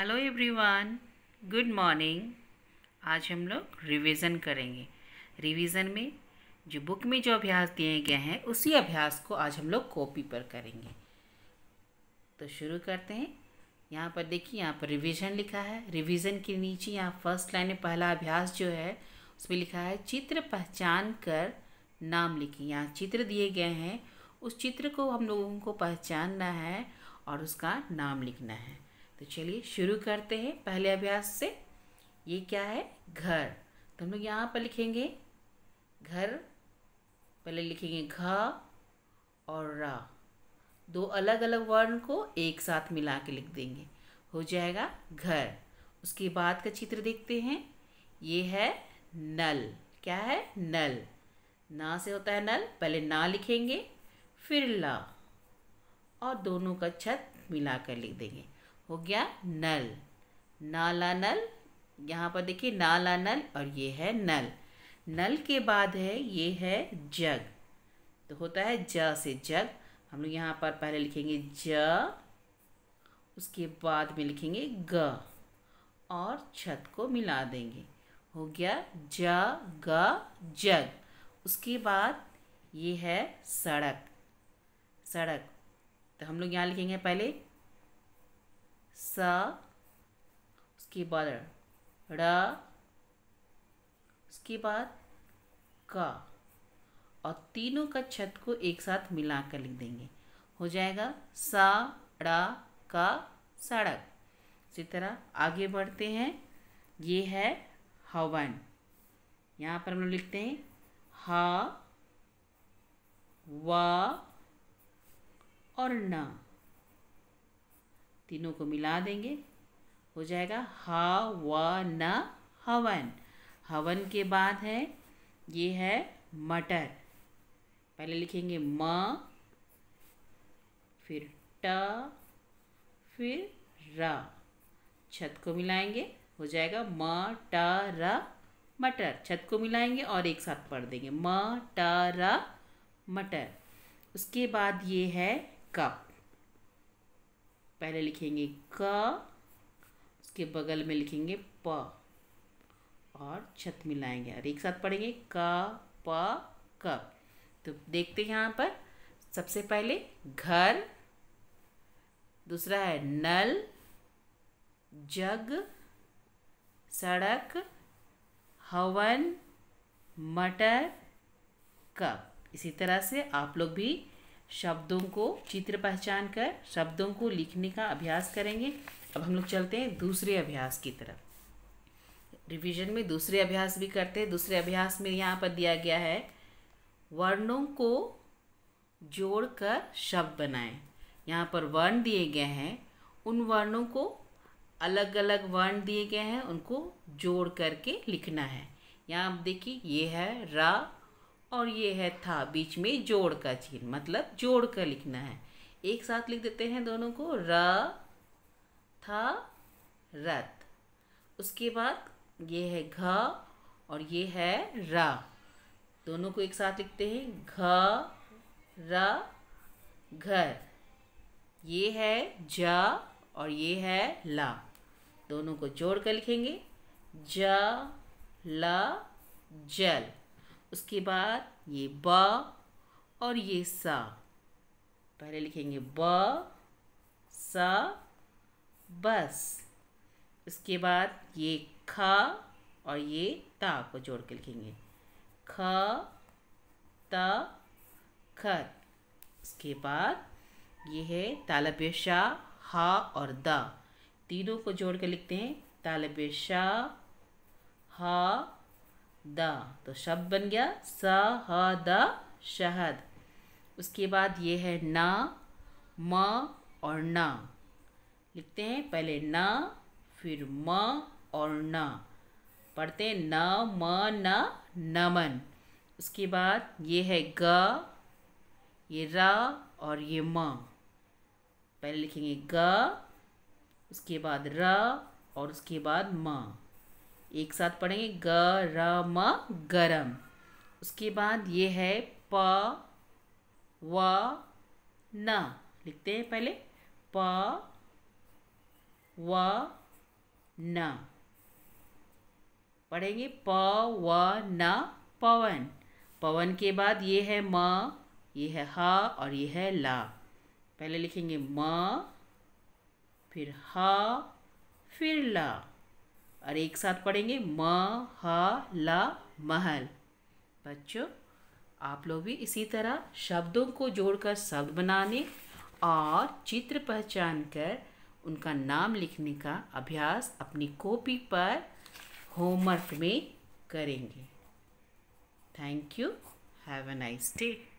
hello everyone good morning आज हम लोग रिवीजन करेंगे रिवीजन में जो बुक में जो अभ्यास दिए गए हैं उसी अभ्यास को आज हम लोग कॉपी पर करेंगे तो शुरू करते हैं यहाँ पर देखिए यहाँ पर रिवीजन लिखा है रिवीजन के नीचे यहाँ फर्स्ट लाइन में पहला अभ्यास जो है उसमें लिखा है चित्र पहचान कर नाम लिखें यहाँ चित्र दिए गए हैं उस चित्र को हम लोगों को पहचानना है और उसका नाम लिखना है तो चलिए शुरू करते हैं पहले अभ्यास से ये क्या है घर तो हम लोग यहाँ पर लिखेंगे घर पहले लिखेंगे घ और रा दो अलग अलग वर्ण को एक साथ मिला के लिख देंगे हो जाएगा घर उसके बाद का चित्र देखते हैं ये है नल क्या है नल ना से होता है नल पहले ना लिखेंगे फिर ला और दोनों का छत मिलाकर लिख देंगे हो गया नल नाला नल यहाँ पर देखिए नाला नल और ये है नल नल के बाद है ये है जग तो होता है ज से जग हम लोग यहाँ पर पहले लिखेंगे ज उसके बाद में लिखेंगे ग और छत को मिला देंगे हो गया ज ग जग उसके बाद ये है सड़क सड़क तो हम लोग यहाँ लिखेंगे पहले स उसके बाद र उसके बाद का और तीनों का छत को एक साथ मिला कर लिख देंगे हो जाएगा सा ड़ा का सड़क इसी तरह आगे बढ़ते हैं ये है हवन यहाँ पर हम लोग लिखते हैं हा व और ना तीनों को मिला देंगे हो जाएगा हा व न हवन हवन के बाद है ये है मटर पहले लिखेंगे म फिर ट फिर र छत को मिलाएंगे हो जाएगा म ट र मटर छत को मिलाएंगे और एक साथ पढ़ देंगे म ट र मटर उसके बाद ये है कप पहले लिखेंगे क उसके बगल में लिखेंगे प और छत मिलाएंगे और एक साथ पढ़ेंगे क प क तो देखते हैं यहाँ पर सबसे पहले घर दूसरा है नल जग सड़क हवन मटर कप इसी तरह से आप लोग भी शब्दों को चित्र पहचान कर शब्दों को लिखने का अभ्यास करेंगे अब हम लोग चलते हैं दूसरे अभ्यास की तरफ रिवीजन में दूसरे अभ्यास भी करते हैं दूसरे अभ्यास में यहाँ पर दिया गया है वर्णों को जोड़कर शब्द बनाएं यहाँ पर वर्ण दिए गए हैं उन वर्णों को अलग अलग वर्ण दिए गए हैं उनको जोड़ करके लिखना है यहाँ आप देखिए ये है रा और ये है था बीच में जोड़ का चिन्ह मतलब जोड़ कर लिखना है एक साथ लिख देते हैं दोनों को र था रत उसके बाद ये है घ और ये है र दोनों को एक साथ लिखते हैं घ र घर ये है जा और ये है ला दोनों को जोड़ कर लिखेंगे ज ल जल उसके बाद ये ब और ये सा पहले लिखेंगे ब सा बस उसके बाद ये ख और ये ता को जोड़ के लिखेंगे ख त खत उसके बाद ये है तालब्य शाह हा और द तीनों को जोड़ के लिखते हैं तालब्य शाह हा द तो शब्द बन गया स ह द शहद उसके बाद ये है न म और न लिखते हैं पहले न फिर म और न पढ़ते हैं न म न नमन उसके बाद ये है ग ये र और ये म पहले लिखेंगे ग उसके बाद र और उसके बाद म एक साथ पढ़ेंगे ग म गरम उसके बाद ये है प व न लिखते हैं पहले प व न पढ़ेंगे प व न पवन पवन के बाद ये है म ये है ह और ये है ला पहले लिखेंगे म फिर ह फिर ला और एक साथ पढ़ेंगे म ह ल महल बच्चों आप लोग भी इसी तरह शब्दों को जोड़कर शब्द बनाने और चित्र पहचान कर उनका नाम लिखने का अभ्यास अपनी कॉपी पर होमवर्क में करेंगे thank you have a nice day